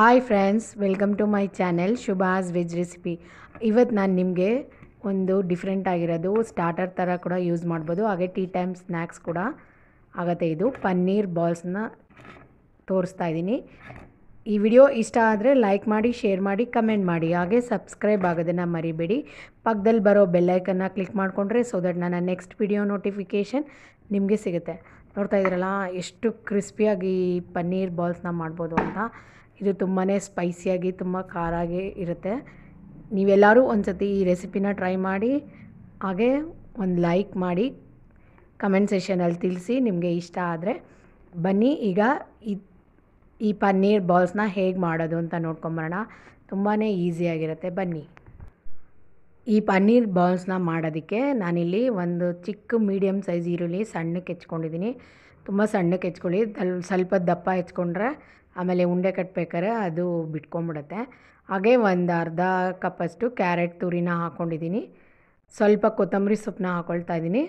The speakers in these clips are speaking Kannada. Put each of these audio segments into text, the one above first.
hi friends welcome to my channel Shubha's veg recipe ಇವತ್ತು ನಾನು ನಿಮಗೆ ಒಂದು ಡಿಫ್ರೆಂಟ್ ಆಗಿರೋದು ಸ್ಟಾರ್ಟರ್ ಥರ ಕೂಡ ಯೂಸ್ ಮಾಡ್ಬೋದು ಹಾಗೆ ಟೀ ಟೈಮ್ ಸ್ನ್ಯಾಕ್ಸ್ ಕೂಡ ಆಗತ್ತೆ ಇದು ಪನ್ನೀರ್ ಬಾಲ್ಸ್ನ ತೋರಿಸ್ತಾ ಇದ್ದೀನಿ ಈ ವಿಡಿಯೋ ಇಷ್ಟ ಆದರೆ ಲೈಕ್ ಮಾಡಿ ಶೇರ್ ಮಾಡಿ ಕಮೆಂಟ್ ಮಾಡಿ ಹಾಗೆ ಸಬ್ಸ್ಕ್ರೈಬ್ ಆಗೋದನ್ನು ಮರಿಬೇಡಿ ಪಕ್ಕದಲ್ಲಿ ಬರೋ ಬೆಲ್ಲೈಕನ್ನು ಕ್ಲಿಕ್ ಮಾಡಿಕೊಂಡ್ರೆ ಸೊ ದಟ್ ನನ್ನ ನೆಕ್ಸ್ಟ್ ವಿಡಿಯೋ ನೋಟಿಫಿಕೇಷನ್ ನಿಮಗೆ ಸಿಗುತ್ತೆ ನೋಡ್ತಾ ಇದ್ರಲ್ಲ ಎಷ್ಟು ಕ್ರಿಸ್ಪಿಯಾಗಿ ಪನ್ನೀರ್ ಬಾಲ್ಸ್ನ ಮಾಡ್ಬೋದು ಅಂತ ಇದು ತುಂಬಾ ಸ್ಪೈಸಿಯಾಗಿ ತುಂಬ ಖಾರ ಆಗಿ ಇರುತ್ತೆ ನೀವೆಲ್ಲರೂ ಒಂದು ಸತಿ ಈ ರೆಸಿಪಿನ ಟ್ರೈ ಮಾಡಿ ಹಾಗೆ ಒಂದು ಲೈಕ್ ಮಾಡಿ ಕಮೆಂಟ್ ಸೆಷನಲ್ಲಿ ತಿಳಿಸಿ ನಿಮಗೆ ಇಷ್ಟ ಆದರೆ ಬನ್ನಿ ಈಗ ಈ ಪನ್ನೀರ್ ಬಾಲ್ಸ್ನ ಹೇಗೆ ಮಾಡೋದು ಅಂತ ನೋಡ್ಕೊಂಬರೋಣ ತುಂಬಾ ಈಸಿಯಾಗಿರುತ್ತೆ ಬನ್ನಿ ಈ ಪನ್ನೀರ್ ಬಾಲ್ಸ್ನ ಮಾಡೋದಕ್ಕೆ ನಾನಿಲ್ಲಿ ಒಂದು ಚಿಕ್ಕ ಮೀಡಿಯಮ್ ಸೈಜ್ ಈರುಳ್ಳಿ ಸಣ್ಣಕ್ಕೆ ಹೆಚ್ಕೊಂಡಿದ್ದೀನಿ ತುಂಬ ಸಣ್ಣಕ್ಕೆ ಹೆಚ್ಕೊಳ್ಳಿ ಸ್ವಲ್ಪ ದಪ್ಪ ಹೆಚ್ಕೊಂಡ್ರೆ ಆಮೇಲೆ ಉಂಡೆ ಕಟ್ಬೇಕಾದ್ರೆ ಅದು ಬಿಟ್ಕೊಂಬಿಡತ್ತೆ ಹಾಗೆ ಒಂದು ಅರ್ಧ ಕಪ್ಪಷ್ಟು ಕ್ಯಾರೆಟ್ ತುರಿನ ಹಾಕ್ಕೊಂಡಿದ್ದೀನಿ ಸ್ವಲ್ಪ ಕೊತ್ತಂಬರಿ ಸೊಪ್ಪನ್ನ ಹಾಕ್ಕೊಳ್ತಾ ಇದ್ದೀನಿ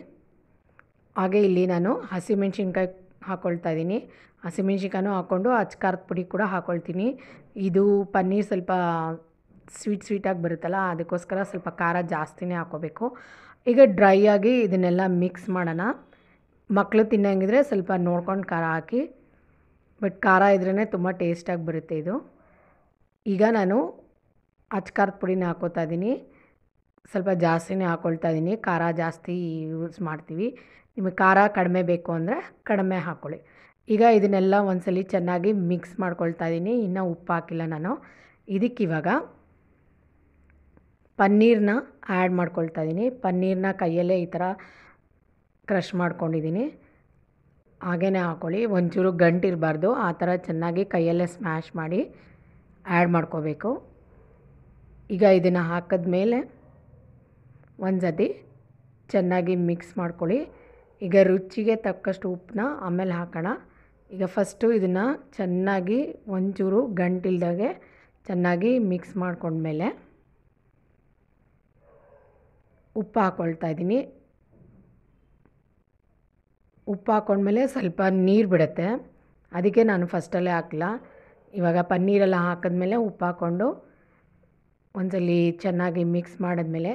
ಹಾಗೆ ಇಲ್ಲಿ ನಾನು ಹಸಿಮೆಣ್ಸಿನ್ಕಾಯಿ ಹಾಕ್ಕೊಳ್ತಾ ಇದ್ದೀನಿ ಹಸಿಮೆಣ್ಸಿನ್ಕಾಯೂ ಹಾಕ್ಕೊಂಡು ಅಚ್ಕಾರದ ಪುಡಿ ಕೂಡ ಹಾಕ್ಕೊಳ್ತೀನಿ ಇದು ಪನ್ನೀರ್ ಸ್ವಲ್ಪ ಸ್ವೀಟ್ ಸ್ವೀಟಾಗಿ ಬರುತ್ತಲ್ಲ ಅದಕ್ಕೋಸ್ಕರ ಸ್ವಲ್ಪ ಖಾರ ಜಾಸ್ತಿನೇ ಹಾಕ್ಕೋಬೇಕು ಈಗ ಡ್ರೈ ಆಗಿ ಇದನ್ನೆಲ್ಲ ಮಿಕ್ಸ್ ಮಾಡೋಣ ಮಕ್ಕಳು ತಿನ್ನಂಗಿದ್ರೆ ಸ್ವಲ್ಪ ನೋಡ್ಕೊಂಡು ಖಾರ ಹಾಕಿ ಬಟ್ ಖಾರ ಇದ್ರೇ ತುಂಬ ಟೇಸ್ಟಾಗಿ ಬರುತ್ತೆ ಇದು ಈಗ ನಾನು ಅಚ್ಕಾರದ ಪುಡಿನ ಹಾಕೋತಾ ಇದ್ದೀನಿ ಸ್ವಲ್ಪ ಜಾಸ್ತಿನೇ ಹಾಕೊಳ್ತಾ ಇದ್ದೀನಿ ಖಾರ ಜಾಸ್ತಿ ಯೂಸ್ ಮಾಡ್ತೀವಿ ನಿಮಗೆ ಖಾರ ಕಡಿಮೆ ಬೇಕು ಅಂದರೆ ಕಡಿಮೆ ಹಾಕ್ಕೊಳ್ಳಿ ಈಗ ಇದನ್ನೆಲ್ಲ ಒಂದ್ಸಲಿ ಚೆನ್ನಾಗಿ ಮಿಕ್ಸ್ ಮಾಡ್ಕೊಳ್ತಾ ಇದ್ದೀನಿ ಇನ್ನೂ ಉಪ್ಪು ಹಾಕಿಲ್ಲ ನಾನು ಇದಕ್ಕಿವಾಗ ಪನ್ನೀರನ್ನ ಆ್ಯಡ್ ಮಾಡ್ಕೊಳ್ತಾ ಇದ್ದೀನಿ ಪನ್ನೀರನ್ನ ಕೈಯಲ್ಲೇ ಈ ಥರ ಕ್ರಷ್ ಮಾಡ್ಕೊಂಡಿದ್ದೀನಿ ಹಾಗೇ ಹಾಕ್ಕೊಳ್ಳಿ ಒಂಚೂರು ಗಂಟಿರಬಾರ್ದು ಆ ಥರ ಚೆನ್ನಾಗಿ ಕೈಯಲ್ಲೇ ಸ್ಮ್ಯಾಶ್ ಮಾಡಿ ಆ್ಯಡ್ ಮಾಡ್ಕೋಬೇಕು ಈಗ ಇದನ್ನು ಹಾಕಿದ ಮೇಲೆ ಒಂದು ಚೆನ್ನಾಗಿ ಮಿಕ್ಸ್ ಮಾಡ್ಕೊಳ್ಳಿ ಈಗ ರುಚಿಗೆ ತಕ್ಕಷ್ಟು ಉಪ್ಪನ್ನ ಆಮೇಲೆ ಹಾಕೋಣ ಈಗ ಫಸ್ಟು ಇದನ್ನು ಚೆನ್ನಾಗಿ ಒಂಚೂರು ಗಂಟಿಲ್ದಾಗೆ ಚೆನ್ನಾಗಿ ಮಿಕ್ಸ್ ಮಾಡ್ಕೊಂಡ್ಮೇಲೆ ಉಪ್ಪು ಹಾಕ್ಕೊಳ್ತಾ ಇದ್ದೀನಿ ಉಪ್ಪು ಹಾಕೊಂಡ್ಮೇಲೆ ಸ್ವಲ್ಪ ನೀರು ಬಿಡುತ್ತೆ ಅದಕ್ಕೆ ನಾನು ಫಸ್ಟಲ್ಲೇ ಹಾಕಲ್ಲ ಇವಾಗ ಪನ್ನೀರೆಲ್ಲ ಹಾಕಿದ್ಮೇಲೆ ಉಪ್ಪು ಹಾಕ್ಕೊಂಡು ಒಂದ್ಸಲಿ ಚೆನ್ನಾಗಿ ಮಿಕ್ಸ್ ಮಾಡಿದ್ಮೇಲೆ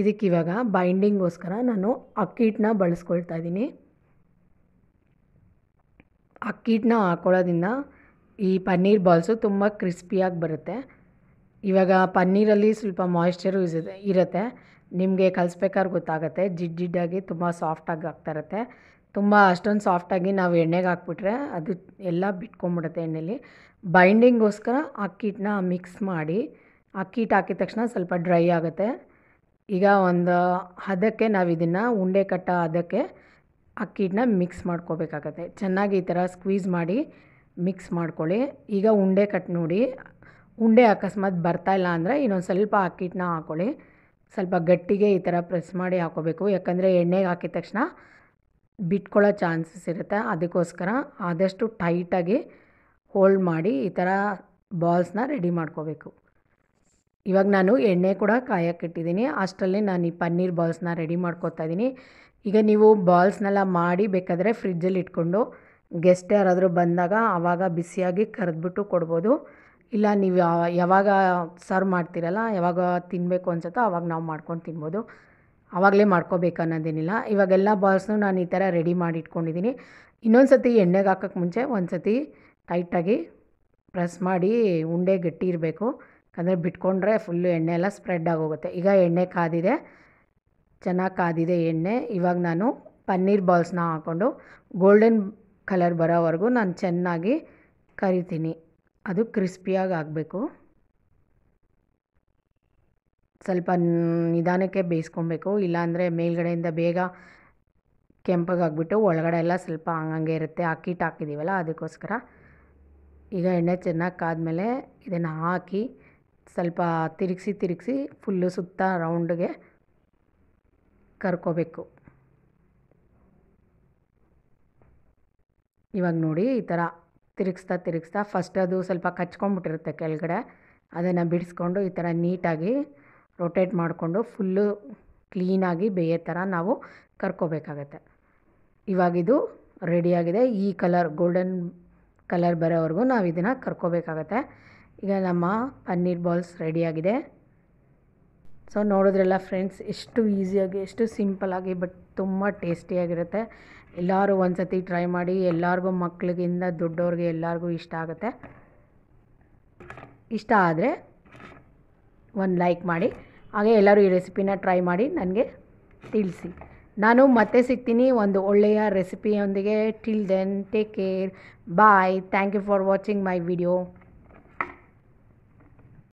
ಇದಕ್ಕೆ ಇವಾಗ ಬೈಂಡಿಂಗೋಸ್ಕರ ನಾನು ಅಕ್ಕಿ ಹಿಟ್ಟನ್ನ ಬಳಸ್ಕೊಳ್ತಾ ಇದ್ದೀನಿ ಅಕ್ಕಿ ಹಿಟ್ಟನ್ನ ಹಾಕ್ಕೊಳ್ಳೋದ್ರಿಂದ ಈ ಪನ್ನೀರ್ ಬಾಲ್ಸು ತುಂಬ ಕ್ರಿಸ್ಪಿಯಾಗಿ ಬರುತ್ತೆ ಇವಾಗ ಪನ್ನೀರಲ್ಲಿ ಸ್ವಲ್ಪ ಮಾಯ್ಶ್ಚರು ಇರುತ್ತೆ ನಿಮಗೆ ಕಲಿಸ್ಬೇಕಾದ್ರೆ ಗೊತ್ತಾಗುತ್ತೆ ಜಿಡ್ ಜಿಡ್ಡಾಗಿ ತುಂಬ ಸಾಫ್ಟಾಗಿ ಆಗ್ತಾ ಇರುತ್ತೆ ತುಂಬ ಅಷ್ಟೊಂದು ಸಾಫ್ಟಾಗಿ ನಾವು ಎಣ್ಣೆಗೆ ಹಾಕ್ಬಿಟ್ರೆ ಅದು ಎಲ್ಲ ಬಿಟ್ಕೊಂಬಿಡುತ್ತೆ ಎಣ್ಣೆಲಿ ಬೈಂಡಿಂಗೋಸ್ಕರ ಅಕ್ಕಿಟ್ಟನ್ನ ಮಿಕ್ಸ್ ಮಾಡಿ ಅಕ್ಕಿಟ್ಟು ಹಾಕಿದ ತಕ್ಷಣ ಸ್ವಲ್ಪ ಡ್ರೈ ಆಗುತ್ತೆ ಈಗ ಒಂದು ಹದಕ್ಕೆ ನಾವು ಇದನ್ನು ಉಂಡೆ ಕಟ್ಟ ಅಕ್ಕಿ ಹಿಟ್ಟನ್ನ ಮಿಕ್ಸ್ ಮಾಡ್ಕೋಬೇಕಾಗತ್ತೆ ಚೆನ್ನಾಗಿ ಈ ಥರ ಸ್ಕ್ವೀಸ್ ಮಾಡಿ ಮಿಕ್ಸ್ ಮಾಡ್ಕೊಳ್ಳಿ ಈಗ ಉಂಡೆ ಕಟ್ ನೋಡಿ ಉಂಡೆ ಅಕಸ್ಮಾತ್ ಬರ್ತಾಯಿಲ್ಲ ಅಂದರೆ ಇನ್ನೊಂದು ಸ್ವಲ್ಪ ಅಕ್ಕಿಟ್ಟನ್ನ ಹಾಕ್ಕೊಳ್ಳಿ ಸ್ವಲ್ಪ ಗಟ್ಟಿಗೆ ಈ ಥರ ಪ್ರೆಸ್ ಮಾಡಿ ಹಾಕೋಬೇಕು ಯಾಕಂದರೆ ಎಣ್ಣೆಗೆ ಹಾಕಿದ ತಕ್ಷಣ ಬಿಟ್ಕೊಳ್ಳೋ ಚಾನ್ಸಸ್ ಇರುತ್ತೆ ಅದಕ್ಕೋಸ್ಕರ ಆದಷ್ಟು ಟೈಟಾಗಿ ಹೋಲ್ಡ್ ಮಾಡಿ ಈ ಥರ ಬಾಲ್ಸ್ನ ರೆಡಿ ಮಾಡ್ಕೋಬೇಕು ಇವಾಗ ನಾನು ಎಣ್ಣೆ ಕೂಡ ಕಾಯಕ್ಕಿಟ್ಟಿದ್ದೀನಿ ಅಷ್ಟರಲ್ಲಿ ನಾನು ಈ ಪನ್ನೀರ್ ಬಾಲ್ಸ್ನ ರೆಡಿ ಮಾಡ್ಕೊತಾ ಇದ್ದೀನಿ ಈಗ ನೀವು ಬಾಲ್ಸ್ನೆಲ್ಲ ಮಾಡಿ ಬೇಕಾದರೆ ಫ್ರಿಜ್ಜಲ್ಲಿ ಇಟ್ಕೊಂಡು ಗೆಸ್ಟ್ ಯಾರಾದರೂ ಬಂದಾಗ ಆವಾಗ ಬಿಸಿಯಾಗಿ ಕರೆದ್ಬಿಟ್ಟು ಕೊಡ್ಬೋದು ಇಲ್ಲ ನೀವು ಯಾವಾಗ ಸರ್ವ್ ಮಾಡ್ತೀರಲ್ಲ ಯಾವಾಗ ತಿನ್ನಬೇಕು ಅನ್ಸುತ್ತೋ ಆವಾಗ ನಾವು ಮಾಡ್ಕೊಂಡು ತಿನ್ಬೋದು ಆವಾಗಲೇ ಮಾಡ್ಕೋಬೇಕು ಅನ್ನೋದೇನಿಲ್ಲ ಇವಾಗೆಲ್ಲ ಬಾಲ್ಸ್ನೂ ನಾನು ಈ ಥರ ರೆಡಿ ಮಾಡಿ ಇಟ್ಕೊಂಡಿದ್ದೀನಿ ಇನ್ನೊಂದು ಸತಿ ಎಣ್ಣೆಗೆ ಹಾಕೋಕ್ಕೆ ಮುಂಚೆ ಒಂದು ಸತಿ ಟೈಟಾಗಿ ಪ್ರೆಸ್ ಮಾಡಿ ಉಂಡೆ ಗಟ್ಟಿ ಇರಬೇಕು ಯಾಕಂದರೆ ಬಿಟ್ಕೊಂಡ್ರೆ ಫುಲ್ಲು ಎಣ್ಣೆ ಎಲ್ಲ ಸ್ಪ್ರೆಡ್ ಆಗೋಗುತ್ತೆ ಈಗ ಎಣ್ಣೆ ಕಾದಿದೆ ಚೆನ್ನಾಗಿ ಕಾದಿದೆ ಎಣ್ಣೆ ಇವಾಗ ನಾನು ಪನ್ನೀರ್ ಬಾಲ್ಸ್ನ ಹಾಕ್ಕೊಂಡು ಗೋಲ್ಡನ್ ಕಲರ್ ಬರೋವರೆಗೂ ನಾನು ಚೆನ್ನಾಗಿ ಕರಿತೀನಿ ಅದು ಕ್ರಿಸ್ಪಿಯಾಗಿ ಆಗಬೇಕು ಸ್ವಲ್ಪ ನಿಧಾನಕ್ಕೆ ಬೇಯಿಸ್ಕೊಬೇಕು ಇಲ್ಲಾಂದರೆ ಮೇಲ್ಗಡೆಯಿಂದ ಬೇಗ ಕೆಂಪಗಾಗ್ಬಿಟ್ಟು ಒಳಗಡೆ ಎಲ್ಲ ಸ್ವಲ್ಪ ಹಂಗಂಗೆ ಇರುತ್ತೆ ಅಕ್ಕಿಟ್ಟು ಹಾಕಿದ್ದೀವಲ್ಲ ಅದಕ್ಕೋಸ್ಕರ ಈಗ ಎಣ್ಣೆ ಚೆನ್ನಾಗಿ ಕಾದ್ಮೇಲೆ ಇದನ್ನು ಹಾಕಿ ಸ್ವಲ್ಪ ತಿರುಗಿಸಿ ತಿರುಗಿಸಿ ಫುಲ್ಲು ಸುತ್ತ ರೌಂಡ್ಗೆ ಕರ್ಕೋಬೇಕು ಇವಾಗ ನೋಡಿ ಈ ಥರ ತಿರುಗಿಸ್ತಾ ತಿರುಗಿಸ್ತಾ ಫಸ್ಟ್ ಅದು ಸ್ವಲ್ಪ ಕಚ್ಕೊಂಡ್ಬಿಟ್ಟಿರುತ್ತೆ ಕೆಳಗಡೆ ಅದನ್ನು ಬಿಡಿಸ್ಕೊಂಡು ಈ ಥರ ನೀಟಾಗಿ ರೊಟೇಟ್ ಮಾಡಿಕೊಂಡು ಫುಲ್ಲು ಕ್ಲೀನಾಗಿ ಬೇಯೋ ಥರ ನಾವು ಕರ್ಕೋಬೇಕಾಗತ್ತೆ ಇವಾಗಿದು ರೆಡಿಯಾಗಿದೆ ಈ ಕಲರ್ ಗೋಲ್ಡನ್ ಕಲರ್ ಬರೋವರೆಗೂ ನಾವು ಇದನ್ನು ಕರ್ಕೋಬೇಕಾಗತ್ತೆ ಈಗ ನಮ್ಮ ಪನ್ನೀರ್ ಬಾಲ್ಸ್ ರೆಡಿಯಾಗಿದೆ ಸೊ ನೋಡಿದ್ರಲ್ಲ ಫ್ರೆಂಡ್ಸ್ ಎಷ್ಟು ಈಸಿಯಾಗಿ ಎಷ್ಟು ಸಿಂಪಲ್ ಆಗಿ ಬಟ್ ತುಂಬ ಟೇಸ್ಟಿಯಾಗಿರುತ್ತೆ ಎಲ್ಲರೂ ಒಂದ್ಸತಿ ಟ್ರೈ ಮಾಡಿ ಎಲ್ಲರಿಗೂ ಮಕ್ಕಳಿಗಿಂದ ದೊಡ್ಡವ್ರಿಗೆ ಎಲ್ಲರಿಗೂ ಇಷ್ಟ ಆಗುತ್ತೆ ಇಷ್ಟ ಆದರೆ ಒಂದು ಲೈಕ್ ಮಾಡಿ ಹಾಗೆ ಎಲ್ಲರೂ ಈ ರೆಸಿಪಿನ ಟ್ರೈ ಮಾಡಿ ನನಗೆ ತಿಳಿಸಿ ನಾನು ಮತ್ತೆ ಸಿಗ್ತೀನಿ ಒಂದು ಒಳ್ಳೆಯ ರೆಸಿಪಿಯೊಂದಿಗೆ till then take care bye thank you for watching my video